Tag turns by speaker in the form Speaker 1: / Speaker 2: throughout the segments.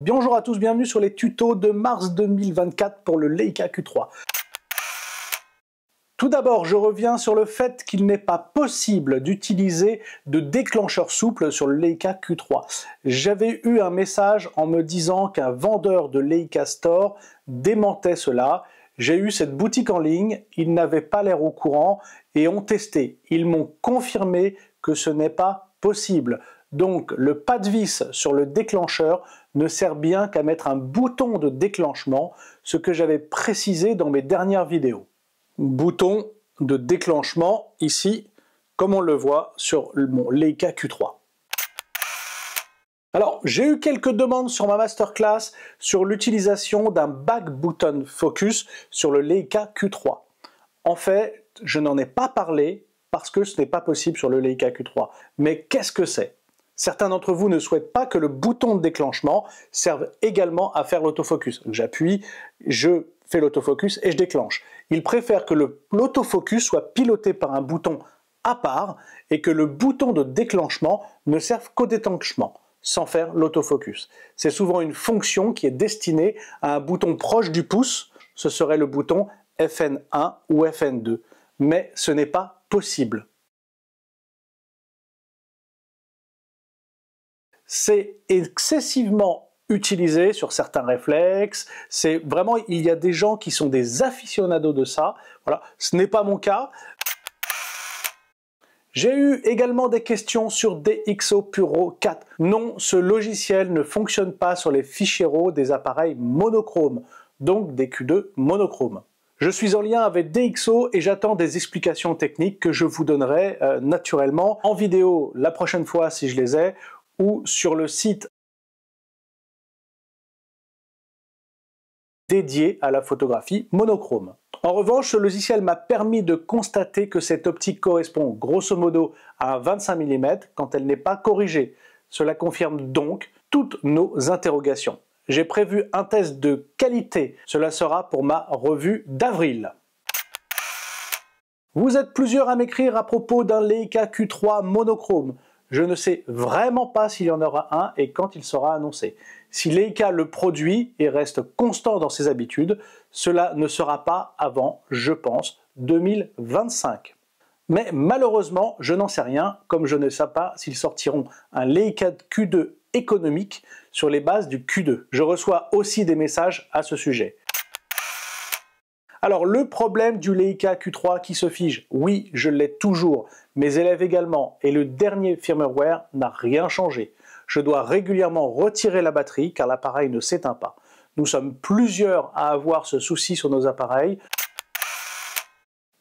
Speaker 1: Bonjour à tous, bienvenue sur les tutos de mars 2024 pour le Leica Q3. Tout d'abord, je reviens sur le fait qu'il n'est pas possible d'utiliser de déclencheur souple sur le Leica Q3. J'avais eu un message en me disant qu'un vendeur de Leica Store démentait cela. J'ai eu cette boutique en ligne, ils n'avaient pas l'air au courant et ont testé. Ils m'ont confirmé que ce n'est pas possible. Donc le pas de vis sur le déclencheur ne sert bien qu'à mettre un bouton de déclenchement, ce que j'avais précisé dans mes dernières vidéos. Bouton de déclenchement ici, comme on le voit sur mon Leica Q3. Alors, j'ai eu quelques demandes sur ma masterclass sur l'utilisation d'un back button focus sur le Leica Q3. En fait, je n'en ai pas parlé parce que ce n'est pas possible sur le Leica Q3. Mais qu'est-ce que c'est Certains d'entre vous ne souhaitent pas que le bouton de déclenchement serve également à faire l'autofocus. J'appuie, je fais l'autofocus et je déclenche. Ils préfèrent que l'autofocus soit piloté par un bouton à part et que le bouton de déclenchement ne serve qu'au déclenchement sans faire l'autofocus. C'est souvent une fonction qui est destinée à un bouton proche du pouce, ce serait le bouton FN1 ou FN2, mais ce n'est pas possible. c'est excessivement utilisé sur certains réflexes. C'est vraiment, il y a des gens qui sont des aficionados de ça. Voilà, ce n'est pas mon cas. J'ai eu également des questions sur DxO Puro 4. Non, ce logiciel ne fonctionne pas sur les fichiers RAW des appareils monochromes, donc des Q2 monochromes. Je suis en lien avec DxO et j'attends des explications techniques que je vous donnerai euh, naturellement en vidéo la prochaine fois si je les ai ou sur le site dédié à la photographie monochrome. En revanche, ce logiciel m'a permis de constater que cette optique correspond grosso modo à un 25 mm quand elle n'est pas corrigée. Cela confirme donc toutes nos interrogations. J'ai prévu un test de qualité. Cela sera pour ma revue d'avril. Vous êtes plusieurs à m'écrire à propos d'un Leica Q3 monochrome. Je ne sais vraiment pas s'il y en aura un et quand il sera annoncé. Si Leica le produit et reste constant dans ses habitudes, cela ne sera pas avant, je pense, 2025. Mais malheureusement, je n'en sais rien, comme je ne sais pas s'ils sortiront un Leica Q2 économique sur les bases du Q2. Je reçois aussi des messages à ce sujet. Alors, le problème du Leica Q3 qui se fige, oui, je l'ai toujours, mes élèves également, et le dernier firmware n'a rien changé. Je dois régulièrement retirer la batterie car l'appareil ne s'éteint pas. Nous sommes plusieurs à avoir ce souci sur nos appareils.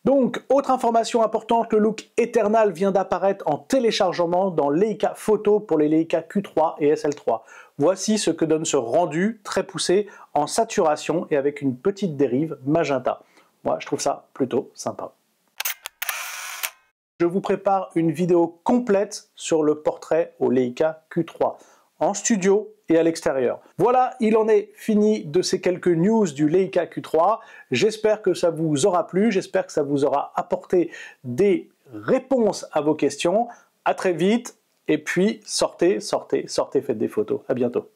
Speaker 1: Donc, autre information importante, le look Eternal vient d'apparaître en téléchargement dans Leica Photo pour les Leica Q3 et SL3. Voici ce que donne ce rendu très poussé en saturation et avec une petite dérive magenta. Moi, je trouve ça plutôt sympa. Je vous prépare une vidéo complète sur le portrait au Leica Q3 en studio et à l'extérieur. Voilà, il en est fini de ces quelques news du Leica Q3. J'espère que ça vous aura plu, j'espère que ça vous aura apporté des réponses à vos questions. À très vite et puis sortez, sortez, sortez, faites des photos. À bientôt.